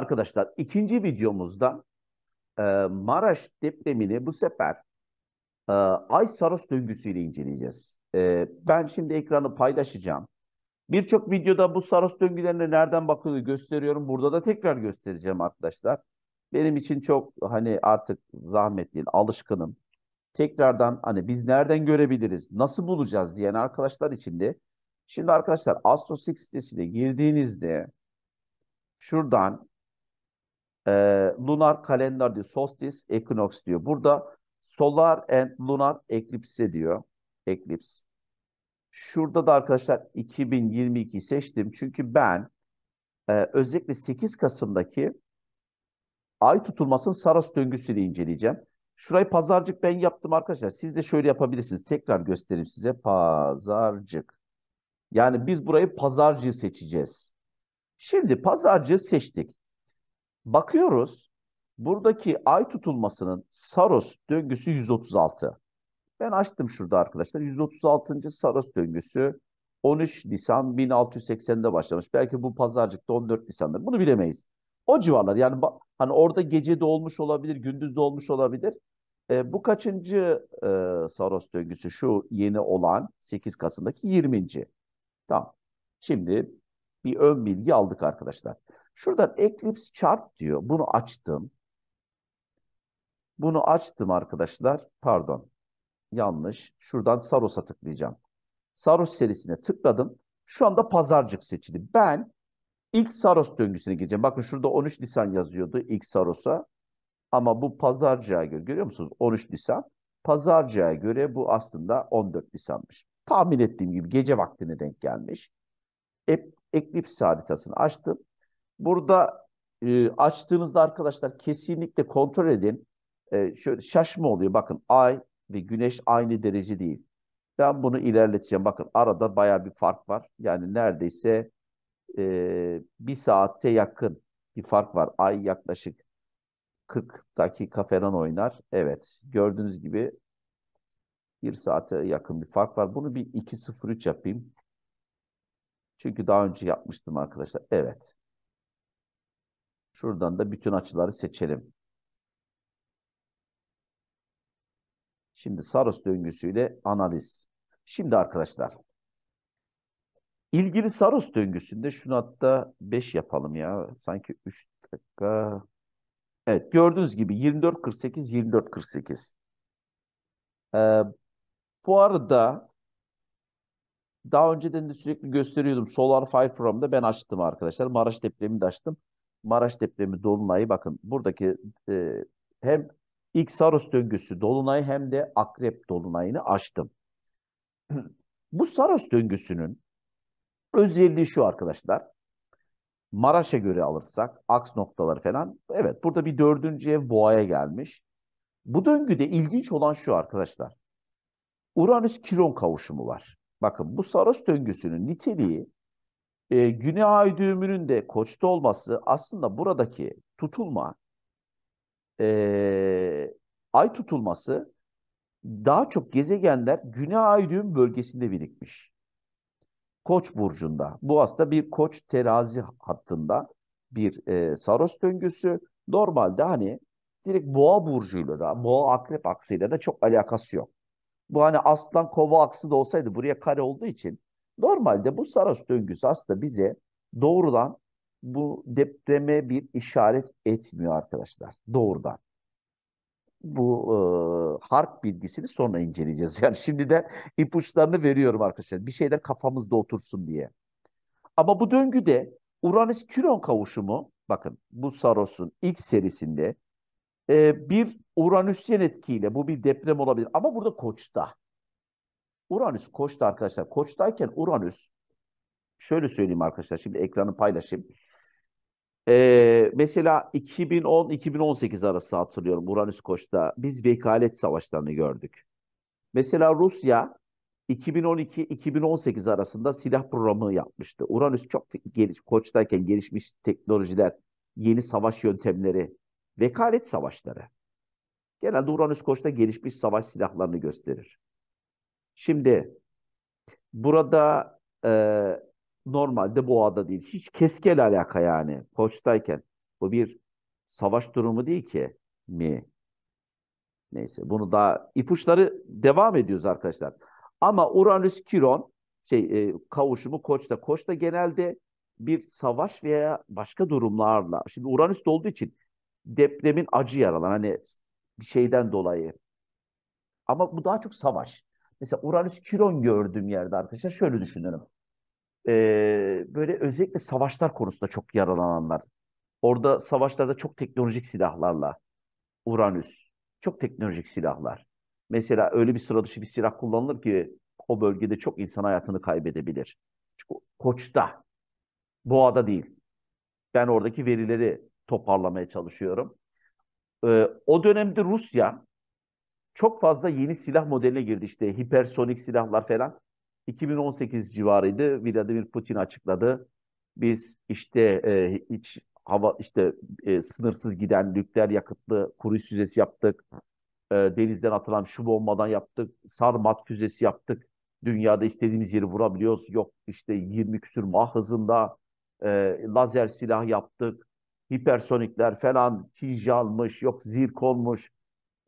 arkadaşlar ikinci videomuzda e, Maraş depremini bu sefer e, Ay Saros döngüsüyle inceleyeceğiz. E, ben şimdi ekranı paylaşacağım. Birçok videoda bu Saros döngülerine nereden bakıldığı gösteriyorum. Burada da tekrar göstereceğim arkadaşlar. Benim için çok hani artık zahmet alışkınım. Tekrardan hani biz nereden görebiliriz, nasıl bulacağız diyen arkadaşlar için de. Şimdi arkadaşlar Astro 6 sitesine girdiğinizde şuradan e, lunar kalender diyor. Solstice, equinox diyor. Burada solar and lunar eklipse diyor. Eklips. Şurada da arkadaşlar 2022'yi seçtim. Çünkü ben e, özellikle 8 Kasım'daki ay tutulmasının Saros döngüsünü inceleyeceğim. Şurayı pazarcık ben yaptım arkadaşlar. Siz de şöyle yapabilirsiniz. Tekrar göstereyim size. Pazarcık. Yani biz burayı pazarcıyı seçeceğiz. Şimdi pazarcıyı seçtik. Bakıyoruz buradaki ay tutulmasının Saros döngüsü 136. Ben açtım şurada arkadaşlar. 136. Saros döngüsü 13 Nisan 1680'de başlamış. Belki bu pazarcıkta 14 Nisan'dır. Bunu bilemeyiz. O civarlar yani hani orada gece de olmuş olabilir, gündüz de olmuş olabilir. E, bu kaçıncı e, Saros döngüsü? Şu yeni olan 8 Kasım'daki 20. Tamam. Şimdi bir ön bilgi aldık arkadaşlar. Şuradan Eclipse Chart diyor. Bunu açtım. Bunu açtım arkadaşlar. Pardon. Yanlış. Şuradan Saros'a tıklayacağım. Saros serisine tıkladım. Şu anda pazarcık seçili. Ben ilk Saros döngüsüne gireceğim. Bakın şurada 13 Nisan yazıyordu ilk Saros'a. Ama bu pazarcığa göre görüyor musunuz? 13 Nisan. Pazarcığa göre bu aslında 14 Nisan'mış. Tahmin ettiğim gibi gece vaktine denk gelmiş. E Eclipse haritasını açtım. Burada e, açtığınızda arkadaşlar kesinlikle kontrol edin. E, şöyle şaşma oluyor. Bakın ay ve güneş aynı derece değil. Ben bunu ilerleteceğim. Bakın arada baya bir fark var. Yani neredeyse e, bir saatte yakın bir fark var. Ay yaklaşık 40 dakika falan oynar. Evet gördüğünüz gibi bir saate yakın bir fark var. Bunu bir 2.03 yapayım. Çünkü daha önce yapmıştım arkadaşlar. Evet. Şuradan da bütün açıları seçelim. Şimdi Saros döngüsüyle analiz. Şimdi arkadaşlar ilgili Saros döngüsünde şunu hatta 5 yapalım ya. Sanki 3 dakika. Evet gördüğünüz gibi 24.48 24.48. Ee, bu arada daha önceden de sürekli gösteriyordum. Solar Fire programında ben açtım arkadaşlar. Maraş depremini de açtım. Maraş depremi dolunayı bakın buradaki e, hem ilk Saros döngüsü dolunayı hem de Akrep dolunayını açtım. Bu Saros döngüsünün özelliği şu arkadaşlar. Maraş'a göre alırsak aks noktaları falan evet burada bir dördüncü ev boğaya gelmiş. Bu döngüde ilginç olan şu arkadaşlar. Uranüs-Kiron kavuşumu var. Bakın bu Saros döngüsünün niteliği e, Güney Ay düğümünün de koçta olması aslında buradaki tutulma e, ay tutulması daha çok gezegenler Güney Ay düğüm bölgesinde birikmiş. Koç burcunda. Bu aslında bir koç terazi hattında bir e, Saros döngüsü. Normalde hani direkt boğa burcuyla da boğa akrep aksıyla da çok alakası yok. Bu hani aslan kova aksı da olsaydı buraya kare olduğu için Normalde bu Saros döngüsü aslında bize doğrudan bu depreme bir işaret etmiyor arkadaşlar. Doğrudan. Bu e, harp bilgisini sonra inceleyeceğiz. Yani şimdiden ipuçlarını veriyorum arkadaşlar. Bir şeyler kafamızda otursun diye. Ama bu döngüde Uranüs-Kiron kavuşumu bakın bu Saros'un ilk serisinde e, bir Uranüsyen etkiyle bu bir deprem olabilir. Ama burada Koç'ta. Uranüs koçta arkadaşlar. Koçtayken Uranüs şöyle söyleyeyim arkadaşlar. Şimdi ekranı paylaşayım. Ee, mesela 2010-2018 arası hatırlıyorum Uranüs Koç'ta biz vekalet savaşlarını gördük. Mesela Rusya 2012-2018 arasında silah programı yapmıştı. Uranüs çok geliş, Koç'tayken gelişmiş teknolojiler, yeni savaş yöntemleri, vekalet savaşları. Genelde Uranüs Koç'ta gelişmiş savaş silahlarını gösterir. Şimdi burada e, normalde boğada değil. Hiç keskel alaka yani. Koçtayken bu bir savaş durumu değil ki mi? Neyse bunu daha ipuçları devam ediyoruz arkadaşlar. Ama Uranüs Kiron şey e, kavuşumu Koç'ta. Koç'ta genelde bir savaş veya başka durumlarla. Şimdi Uranüs olduğu için depremin acı yaralan hani bir şeyden dolayı. Ama bu daha çok savaş mesela Uranüs Kiron gördüğüm yerde arkadaşlar şöyle düşünüyorum. Ee, böyle özellikle savaşlar konusunda çok yaralananlar. Orada savaşlarda çok teknolojik silahlarla Uranüs, çok teknolojik silahlar. Mesela öyle bir sıra dışı bir silah kullanılır ki o bölgede çok insan hayatını kaybedebilir. Çünkü Koç'ta, Boğa'da değil. Ben oradaki verileri toparlamaya çalışıyorum. Ee, o dönemde Rusya çok fazla yeni silah modeline girdi işte hipersonik silahlar falan. 2018 civarıydı. Vladimir Putin açıkladı. Biz işte e, iç hava işte e, sınırsız giden nükleer yakıtlı kuru füzesi yaptık. E, denizden atılan şu bombadan yaptık. Sarmat füzesi yaptık. Dünyada istediğimiz yeri vurabiliyoruz. Yok işte 20 küsür mah hızında e, lazer silah yaptık. Hipersonikler falan tijalmış, yok zirkonmuş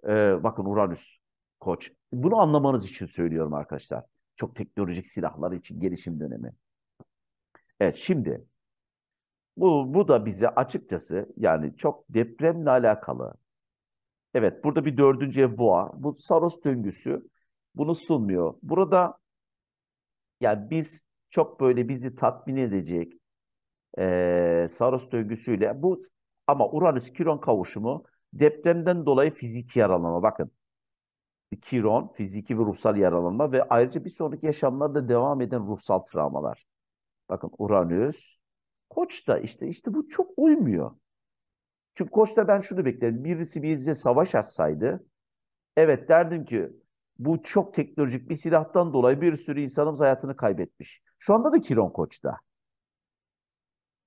ee, bakın Uranüs koç. Bunu anlamanız için söylüyorum arkadaşlar. Çok teknolojik silahlar için gelişim dönemi. Evet şimdi bu, bu da bize açıkçası yani çok depremle alakalı. Evet burada bir dördüncü ev boğa. Bu Saros döngüsü bunu sunmuyor. Burada yani biz çok böyle bizi tatmin edecek e, Saros döngüsüyle bu ama Uranüs Kiron kavuşumu Depremden dolayı fiziki yaralanma bakın. Kiron, fiziki ve ruhsal yaralanma ve ayrıca bir sonraki yaşamlarda devam eden ruhsal travmalar. Bakın Uranüs, Koç'ta işte işte bu çok uymuyor. Çünkü Koç'ta ben şunu beklerim. Birisi bize savaş atsaydı, evet derdim ki bu çok teknolojik bir silahtan dolayı bir sürü insanımız hayatını kaybetmiş. Şu anda da Kiron Koç'ta.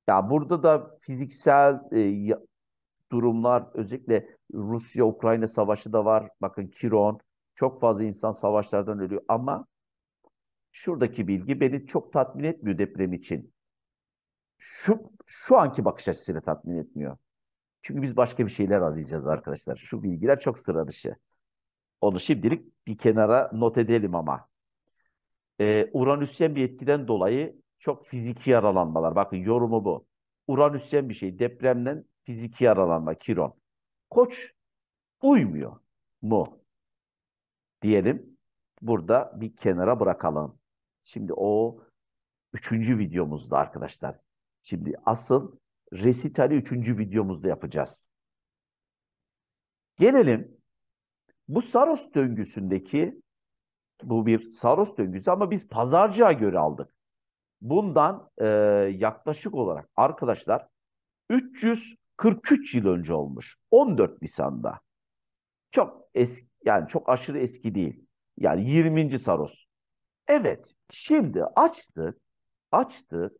Ya burada da fiziksel e, durumlar özellikle Rusya-Ukrayna savaşı da var. Bakın Kiron çok fazla insan savaşlardan ölüyor ama şuradaki bilgi beni çok tatmin etmiyor deprem için. Şu, şu anki bakış açısıyla tatmin etmiyor. Çünkü biz başka bir şeyler arayacağız arkadaşlar. Şu bilgiler çok sıra dışı. Onu şimdilik bir kenara not edelim ama. Ee, Uranüsyen bir etkiden dolayı çok fiziki yaralanmalar. Bakın yorumu bu. Uranüsyen bir şey. Depremden fiziki yaralanma Kiron. Koç uymuyor mu? Diyelim burada bir kenara bırakalım. Şimdi o üçüncü videomuzda arkadaşlar. Şimdi asıl resitali üçüncü videomuzda yapacağız. Gelelim bu Saros döngüsündeki bu bir Saros döngüsü ama biz pazarcığa göre aldık. Bundan e, yaklaşık olarak arkadaşlar 300 43 yıl önce olmuş. 14 Nisan'da. Çok eski yani çok aşırı eski değil. Yani 20. Saros. Evet şimdi açtık açtık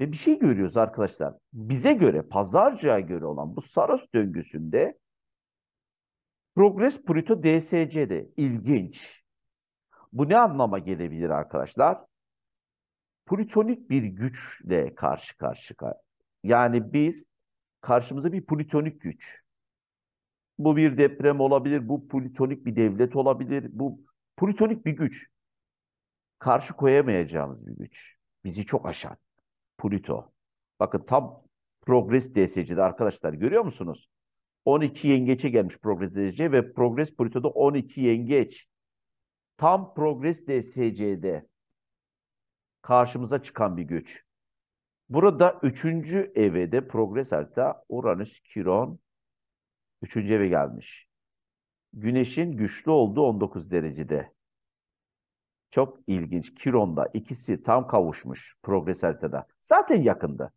ve bir şey görüyoruz arkadaşlar. Bize göre pazarcıya göre olan bu Saros döngüsünde Progress Purito DSC'de ilginç. Bu ne anlama gelebilir arkadaşlar? Puritonik bir güçle karşı karşıya. Yani biz karşımıza bir plütonik güç. Bu bir deprem olabilir, bu plütonik bir devlet olabilir, bu plütonik bir güç. Karşı koyamayacağımız bir güç. Bizi çok aşan. Plüto. Bakın tam progres DSC'de arkadaşlar görüyor musunuz? 12 yengeçe gelmiş progres DSC ve progres Plüto'da 12 yengeç. Tam progres DSC'de karşımıza çıkan bir güç. Burada üçüncü eve de progres harita Uranüs, Kiron üçüncü eve gelmiş. Güneşin güçlü olduğu 19 derecede. Çok ilginç. Kiron'da ikisi tam kavuşmuş progres haritada. Zaten yakında.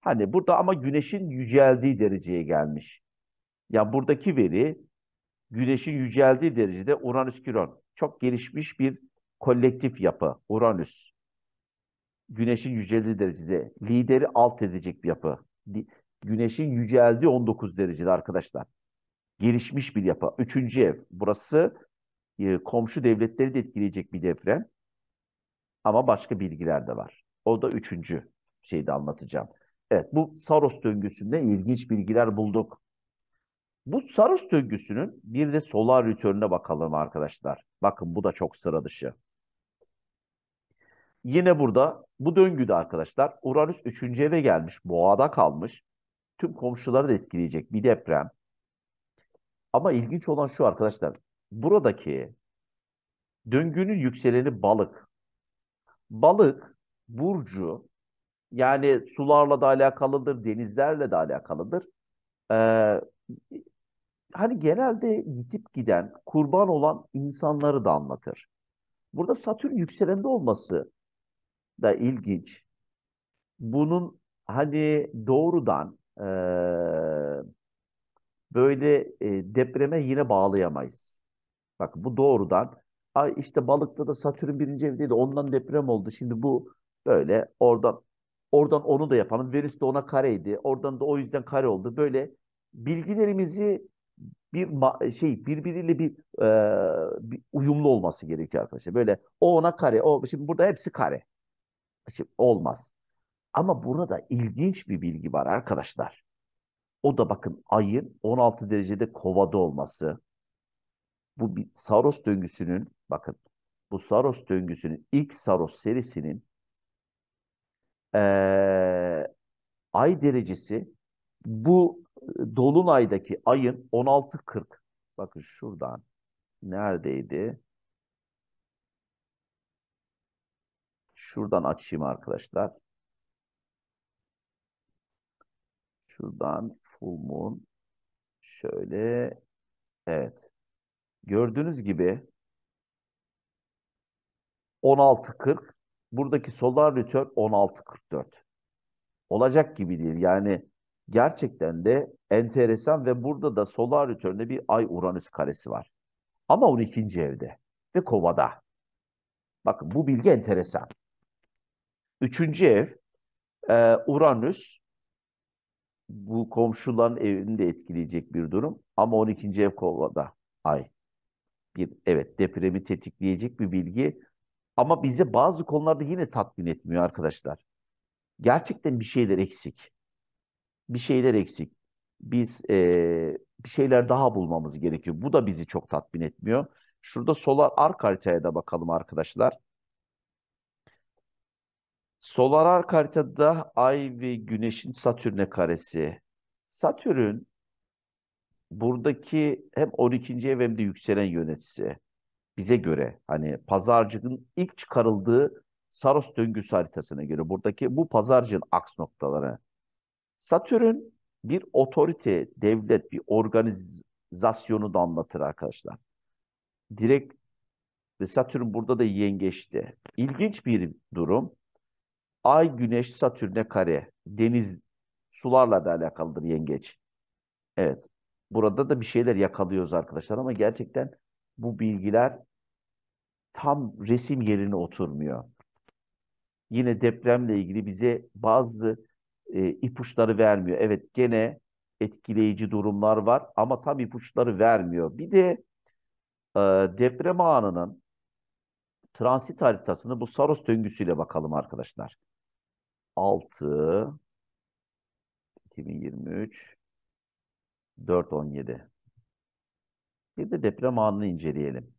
Hani burada ama güneşin yüceldiği dereceye gelmiş. Ya yani buradaki veri güneşin yüceldiği derecede Uranüs Kiron. Çok gelişmiş bir kolektif yapı Uranüs. Güneş'in yüceldiği derecede lideri alt edecek bir yapı. Güneş'in yüceldiği 19 derecede arkadaşlar. Gelişmiş bir yapı. Üçüncü ev. Burası e, komşu devletleri de etkileyecek bir deprem. Ama başka bilgiler de var. O da üçüncü şeyi de anlatacağım. Evet bu Saros döngüsünde ilginç bilgiler bulduk. Bu Saros döngüsünün bir de solar ritüeline bakalım arkadaşlar. Bakın bu da çok sıra dışı. Yine burada bu döngüde arkadaşlar Uranüs 3. eve gelmiş, boğada kalmış. Tüm komşuları da etkileyecek bir deprem. Ama ilginç olan şu arkadaşlar. Buradaki döngünün yükseleni balık. Balık burcu yani sularla da alakalıdır, denizlerle de alakalıdır. Ee, hani genelde yitip giden, kurban olan insanları da anlatır. Burada Satürn yükselende olması da ilginç. Bunun hani doğrudan e, böyle e, depreme yine bağlayamayız. Bak bu doğrudan Ay işte balıkta da Satürn birinci evdeydi ondan deprem oldu. Şimdi bu böyle oradan oradan onu da yapalım. Venüs de ona kareydi. Oradan da o yüzden kare oldu. Böyle bilgilerimizi bir şey birbiriyle bir, e, bir uyumlu olması gerekiyor arkadaşlar. Böyle o ona kare, o şimdi burada hepsi kare olmaz. Ama burada ilginç bir bilgi var arkadaşlar. O da bakın ayın 16 derecede kovada olması. Bu bir Saros döngüsünün bakın bu Saros döngüsünün ilk Saros serisinin ee, ay derecesi bu e, Dolunay'daki ayın 16.40 bakın şuradan neredeydi? Şuradan açayım arkadaşlar. Şuradan full moon. Şöyle. Evet. Gördüğünüz gibi 16.40. Buradaki solar return 16.44. Olacak gibi değil. Yani gerçekten de enteresan ve burada da solar return'de bir ay Uranüs karesi var. Ama 12. evde ve kovada. Bakın bu bilgi enteresan. Üçüncü ev e, Uranüs. Bu komşuların evini de etkileyecek bir durum. Ama 12. ev kovada ay. Bir, evet depremi tetikleyecek bir bilgi. Ama bize bazı konularda yine tatmin etmiyor arkadaşlar. Gerçekten bir şeyler eksik. Bir şeyler eksik. Biz e, bir şeyler daha bulmamız gerekiyor. Bu da bizi çok tatmin etmiyor. Şurada solar ark haritaya da bakalım arkadaşlar. Solarar haritada Ay ve Güneş'in Satürn'e karesi. Satürn buradaki hem 12. ev hem de yükselen yöneticisi. Bize göre hani pazarcının ilk çıkarıldığı Saros döngüsü haritasına göre buradaki bu pazarcığın aks noktaları. Satürn bir otorite, devlet, bir organizasyonu da anlatır arkadaşlar. Direkt ve Satürn burada da yengeçti. İlginç bir durum. Ay, Güneş, Satürn'e kare. Deniz, sularla da alakalıdır yengeç. Evet. Burada da bir şeyler yakalıyoruz arkadaşlar ama gerçekten bu bilgiler tam resim yerine oturmuyor. Yine depremle ilgili bize bazı e, ipuçları vermiyor. Evet gene etkileyici durumlar var ama tam ipuçları vermiyor. Bir de e, deprem anının transit haritasını bu Saros döngüsüyle bakalım arkadaşlar. 6 2023 4.17 Bir de deprem anını inceleyelim.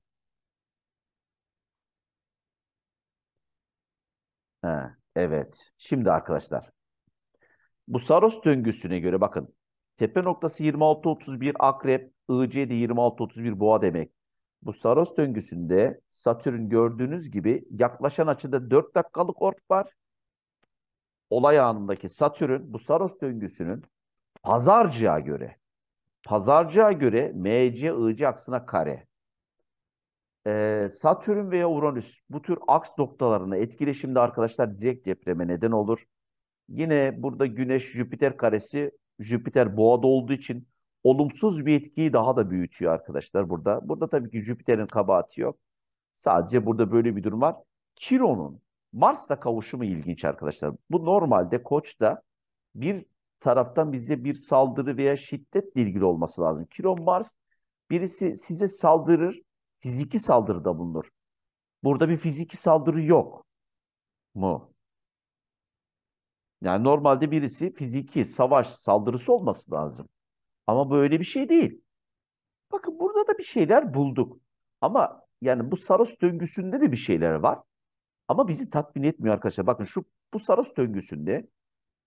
Ha, evet. Şimdi arkadaşlar. Bu Saros döngüsüne göre bakın. Tepe noktası 26.31 Akrep, IC de 26.31 Boğa demek. Bu Saros döngüsünde Satürn gördüğünüz gibi yaklaşan açıda 4 dakikalık orp var olay anındaki Satürn bu Saros döngüsünün pazarcıya göre pazarcıya göre MC IC aksına kare. Ee, Satürn veya Uranüs bu tür aks noktalarına etkileşimde arkadaşlar direkt depreme neden olur. Yine burada Güneş Jüpiter karesi Jüpiter boğada olduğu için olumsuz bir etkiyi daha da büyütüyor arkadaşlar burada. Burada tabii ki Jüpiter'in kabahati yok. Sadece burada böyle bir durum var. Kiron'un Mars'la kavuşumu ilginç arkadaşlar. Bu normalde koçta bir taraftan bize bir saldırı veya şiddetle ilgili olması lazım. Kiron Mars birisi size saldırır, fiziki saldırıda bulunur. Burada bir fiziki saldırı yok mu? Yani normalde birisi fiziki savaş saldırısı olması lazım. Ama böyle bir şey değil. Bakın burada da bir şeyler bulduk. Ama yani bu Saros döngüsünde de bir şeyler var. Ama bizi tatmin etmiyor arkadaşlar. Bakın şu bu Saros döngüsünde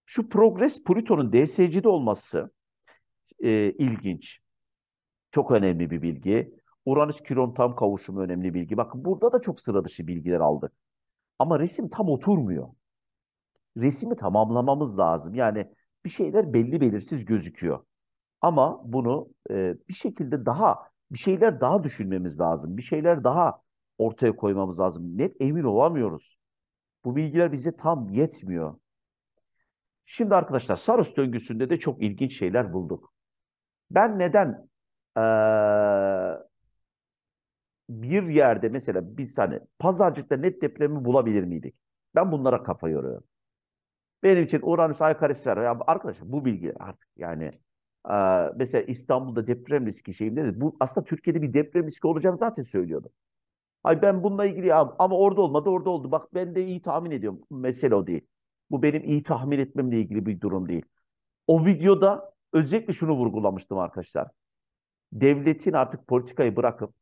şu progres plutonun DSC'de olması e, ilginç. Çok önemli bir bilgi. Uranüs Kiron tam kavuşumu önemli bilgi. Bakın burada da çok sıra dışı bilgiler aldık. Ama resim tam oturmuyor. Resimi tamamlamamız lazım. Yani bir şeyler belli belirsiz gözüküyor. Ama bunu e, bir şekilde daha bir şeyler daha düşünmemiz lazım. Bir şeyler daha ortaya koymamız lazım. Net emin olamıyoruz. Bu bilgiler bize tam yetmiyor. Şimdi arkadaşlar Saros döngüsünde de çok ilginç şeyler bulduk. Ben neden ee, bir yerde mesela biz hani pazarcıkta net depremi bulabilir miydik? Ben bunlara kafa yoruyorum. Benim için Uranüs ay karesi ver. Ya arkadaşlar bu bilgi artık yani e, mesela İstanbul'da deprem riski şeyim dedi. Bu aslında Türkiye'de bir deprem riski olacağını zaten söylüyordu. Ay ben bununla ilgili ama orada olmadı orada oldu. Bak ben de iyi tahmin ediyorum. Mesele o değil. Bu benim iyi tahmin etmemle ilgili bir durum değil. O videoda özellikle şunu vurgulamıştım arkadaşlar. Devletin artık politikayı bırakıp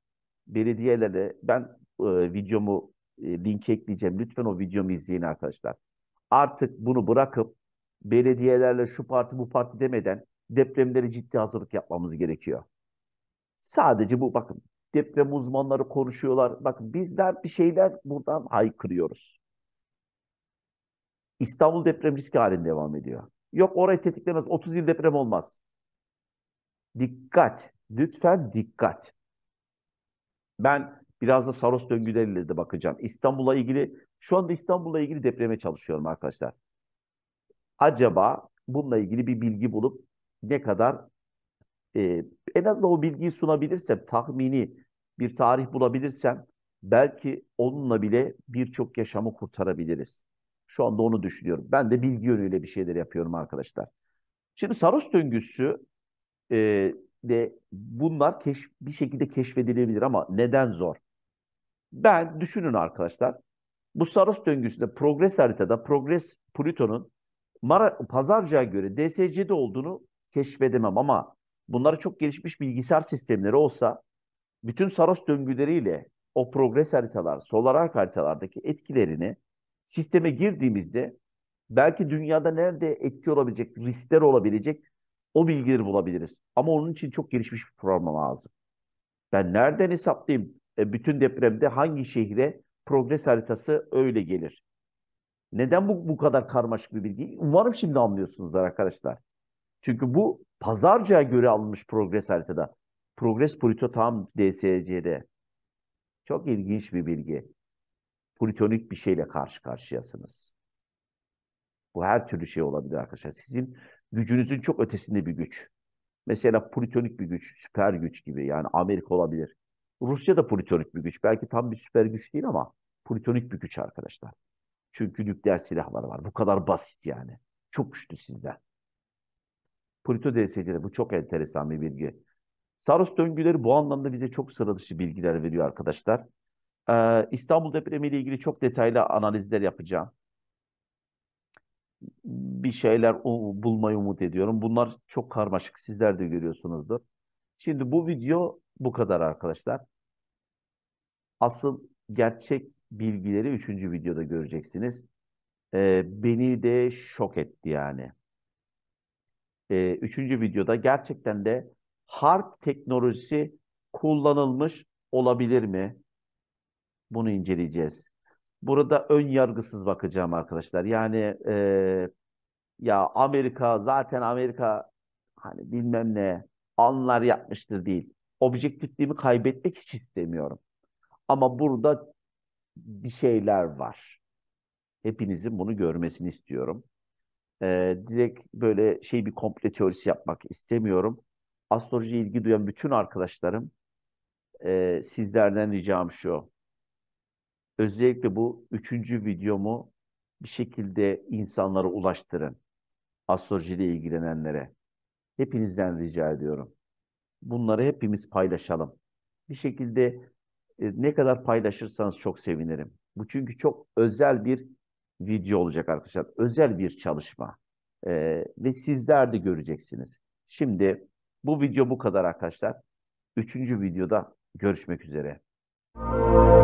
belediyelerle ben e, videomu e, linki ekleyeceğim. Lütfen o videomu izleyin arkadaşlar. Artık bunu bırakıp belediyelerle şu parti bu parti demeden depremlere ciddi hazırlık yapmamız gerekiyor. Sadece bu bakın Deprem uzmanları konuşuyorlar. Bakın bizler bir şeyler buradan haykırıyoruz. İstanbul deprem riski halinde devam ediyor. Yok orayı tetiklemez. 30 yıl deprem olmaz. Dikkat. Lütfen dikkat. Ben biraz da Saros döngüleriyle de bakacağım. İstanbul'a ilgili şu anda İstanbul'la ilgili depreme çalışıyorum arkadaşlar. Acaba bununla ilgili bir bilgi bulup ne kadar e, en azından o bilgiyi sunabilirsem tahmini bir tarih bulabilirsem belki onunla bile birçok yaşamı kurtarabiliriz. Şu anda onu düşünüyorum. Ben de bilgi yönüyle bir şeyler yapıyorum arkadaşlar. Şimdi Saros döngüsü e, de bunlar keş, bir şekilde keşfedilebilir ama neden zor? Ben düşünün arkadaşlar. Bu Saros döngüsünde progres haritada progres Plüton'un pazarcığa göre DSC'de olduğunu keşfedemem ama bunları çok gelişmiş bilgisayar sistemleri olsa bütün Saros döngüleriyle o progres haritalar, solar arc haritalardaki etkilerini sisteme girdiğimizde belki dünyada nerede etki olabilecek, riskler olabilecek o bilgileri bulabiliriz. Ama onun için çok gelişmiş bir program lazım. Ben nereden hesaplayayım e, bütün depremde hangi şehre progres haritası öyle gelir? Neden bu, bu kadar karmaşık bir bilgi? Umarım şimdi anlıyorsunuzlar arkadaşlar. Çünkü bu pazarcaya göre alınmış progres haritada. Progres Pluto tam DSC'de. Çok ilginç bir bilgi. Plutonik bir şeyle karşı karşıyasınız. Bu her türlü şey olabilir arkadaşlar. Sizin gücünüzün çok ötesinde bir güç. Mesela plutonik bir güç, süper güç gibi yani Amerika olabilir. Rusya da plutonik bir güç. Belki tam bir süper güç değil ama plutonik bir güç arkadaşlar. Çünkü nükleer silahları var. Bu kadar basit yani. Çok güçlü sizden. Pluto DSC'de bu çok enteresan bir bilgi. Saros döngüleri bu anlamda bize çok sıra bilgiler veriyor arkadaşlar. Ee, İstanbul depremi ile ilgili çok detaylı analizler yapacağım. Bir şeyler bulmayı umut ediyorum. Bunlar çok karmaşık. Sizler de görüyorsunuzdur. Şimdi bu video bu kadar arkadaşlar. Asıl gerçek bilgileri üçüncü videoda göreceksiniz. Ee, beni de şok etti yani. Ee, üçüncü videoda gerçekten de harp teknolojisi kullanılmış olabilir mi? Bunu inceleyeceğiz. Burada ön yargısız bakacağım arkadaşlar. Yani e, ya Amerika zaten Amerika hani bilmem ne anlar yapmıştır değil. Objektifliğimi kaybetmek hiç istemiyorum. Ama burada bir şeyler var. Hepinizin bunu görmesini istiyorum. Ee, direkt böyle şey bir komple teorisi yapmak istemiyorum astrolojiye ilgi duyan bütün arkadaşlarım e, sizlerden ricam şu. Özellikle bu üçüncü videomu bir şekilde insanlara ulaştırın. Astrolojiyle ilgilenenlere. Hepinizden rica ediyorum. Bunları hepimiz paylaşalım. Bir şekilde e, ne kadar paylaşırsanız çok sevinirim. Bu çünkü çok özel bir video olacak arkadaşlar. Özel bir çalışma. E, ve sizler de göreceksiniz. Şimdi bu video bu kadar arkadaşlar. Üçüncü videoda görüşmek üzere. Müzik